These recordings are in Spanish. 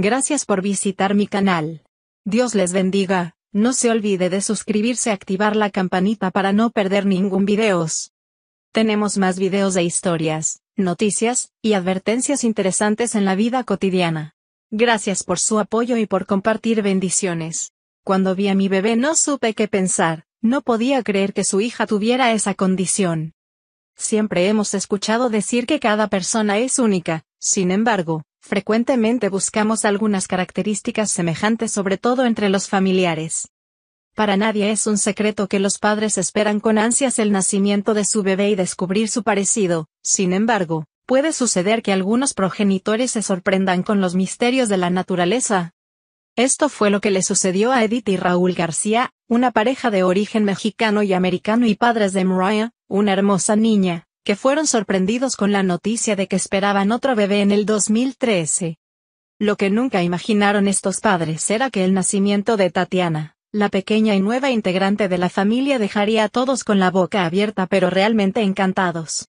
Gracias por visitar mi canal. Dios les bendiga, no se olvide de suscribirse y activar la campanita para no perder ningún videos. Tenemos más videos de historias, noticias, y advertencias interesantes en la vida cotidiana. Gracias por su apoyo y por compartir bendiciones. Cuando vi a mi bebé no supe qué pensar, no podía creer que su hija tuviera esa condición. Siempre hemos escuchado decir que cada persona es única, sin embargo, frecuentemente buscamos algunas características semejantes sobre todo entre los familiares. Para nadie es un secreto que los padres esperan con ansias el nacimiento de su bebé y descubrir su parecido, sin embargo, puede suceder que algunos progenitores se sorprendan con los misterios de la naturaleza. Esto fue lo que le sucedió a Edith y Raúl García, una pareja de origen mexicano y americano y padres de Mariah, una hermosa niña que fueron sorprendidos con la noticia de que esperaban otro bebé en el 2013. Lo que nunca imaginaron estos padres era que el nacimiento de Tatiana, la pequeña y nueva integrante de la familia dejaría a todos con la boca abierta pero realmente encantados.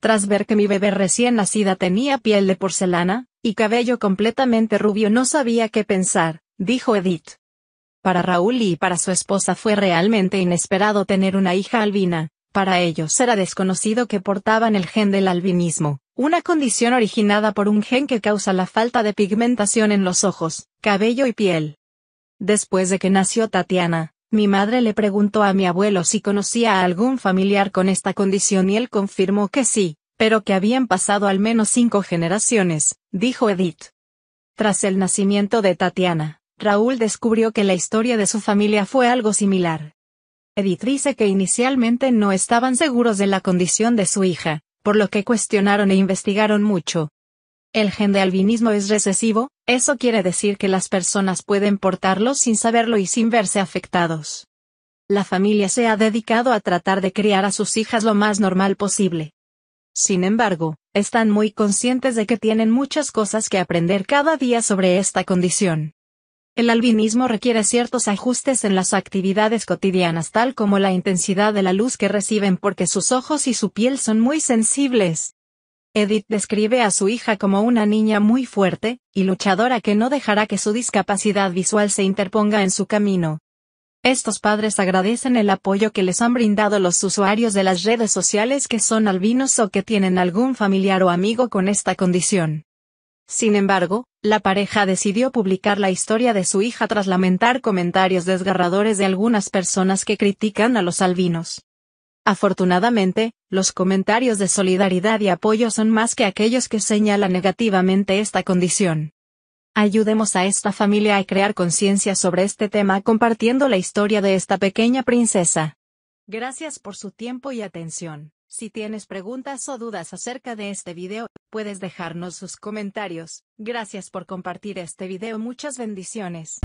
Tras ver que mi bebé recién nacida tenía piel de porcelana, y cabello completamente rubio no sabía qué pensar, dijo Edith. Para Raúl y para su esposa fue realmente inesperado tener una hija albina, para ellos era desconocido que portaban el gen del albinismo, una condición originada por un gen que causa la falta de pigmentación en los ojos, cabello y piel. Después de que nació Tatiana, mi madre le preguntó a mi abuelo si conocía a algún familiar con esta condición y él confirmó que sí, pero que habían pasado al menos cinco generaciones, dijo Edith. Tras el nacimiento de Tatiana, Raúl descubrió que la historia de su familia fue algo similar editrice que inicialmente no estaban seguros de la condición de su hija, por lo que cuestionaron e investigaron mucho. El gen de albinismo es recesivo, eso quiere decir que las personas pueden portarlo sin saberlo y sin verse afectados. La familia se ha dedicado a tratar de criar a sus hijas lo más normal posible. Sin embargo, están muy conscientes de que tienen muchas cosas que aprender cada día sobre esta condición. El albinismo requiere ciertos ajustes en las actividades cotidianas tal como la intensidad de la luz que reciben porque sus ojos y su piel son muy sensibles. Edith describe a su hija como una niña muy fuerte, y luchadora que no dejará que su discapacidad visual se interponga en su camino. Estos padres agradecen el apoyo que les han brindado los usuarios de las redes sociales que son albinos o que tienen algún familiar o amigo con esta condición. Sin embargo, la pareja decidió publicar la historia de su hija tras lamentar comentarios desgarradores de algunas personas que critican a los albinos. Afortunadamente, los comentarios de solidaridad y apoyo son más que aquellos que señalan negativamente esta condición. Ayudemos a esta familia a crear conciencia sobre este tema compartiendo la historia de esta pequeña princesa. Gracias por su tiempo y atención. Si tienes preguntas o dudas acerca de este video, puedes dejarnos sus comentarios. Gracias por compartir este video. Muchas bendiciones.